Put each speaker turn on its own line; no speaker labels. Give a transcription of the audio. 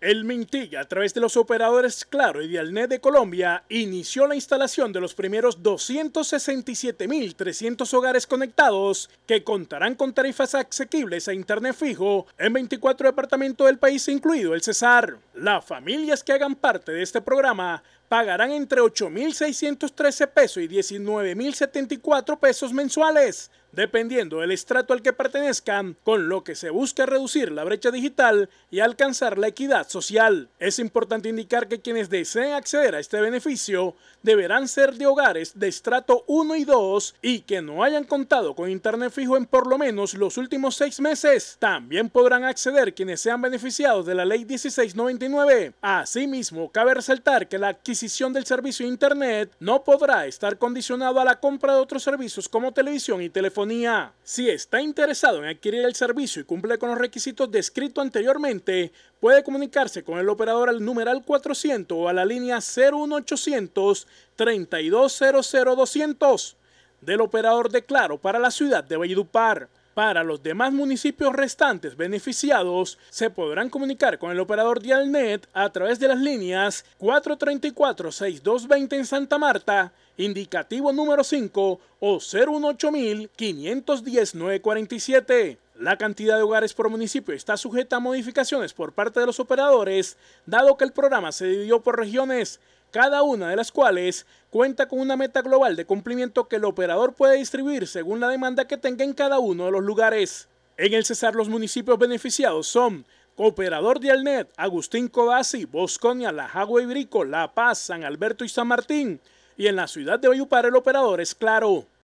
El Mintilla, a través de los operadores Claro y Dialnet de Colombia, inició la instalación de los primeros 267.300 hogares conectados que contarán con tarifas asequibles a Internet fijo en 24 departamentos del país, incluido el Cesar. Las familias que hagan parte de este programa pagarán entre 8.613 pesos y 19.074 pesos mensuales, dependiendo del estrato al que pertenezcan, con lo que se busca reducir la brecha digital y alcanzar la equidad social. Es importante indicar que quienes deseen acceder a este beneficio deberán ser de hogares de estrato 1 y 2 y que no hayan contado con internet fijo en por lo menos los últimos seis meses. También podrán acceder quienes sean beneficiados de la ley 1699. Asimismo, cabe resaltar que la adquisición del servicio de internet no podrá estar condicionado a la compra de otros servicios como televisión y telefonía. Si está interesado en adquirir el servicio y cumple con los requisitos descritos anteriormente, puede comunicar con el operador al numeral 400 o a la línea 01800 3200 200 del operador de Claro para la ciudad de Valledupar. Para los demás municipios restantes beneficiados, se podrán comunicar con el operador Dialnet a través de las líneas 434-6220 en Santa Marta, indicativo número 5 o 018-510-947. La cantidad de hogares por municipio está sujeta a modificaciones por parte de los operadores, dado que el programa se dividió por regiones cada una de las cuales cuenta con una meta global de cumplimiento que el operador puede distribuir según la demanda que tenga en cada uno de los lugares. En el Cesar los municipios beneficiados son Cooperador Dialnet, Agustín Codazzi, Bosconia, La Jagua y Brico, La Paz, San Alberto y San Martín. Y en la ciudad de Bayupar, el operador es Claro.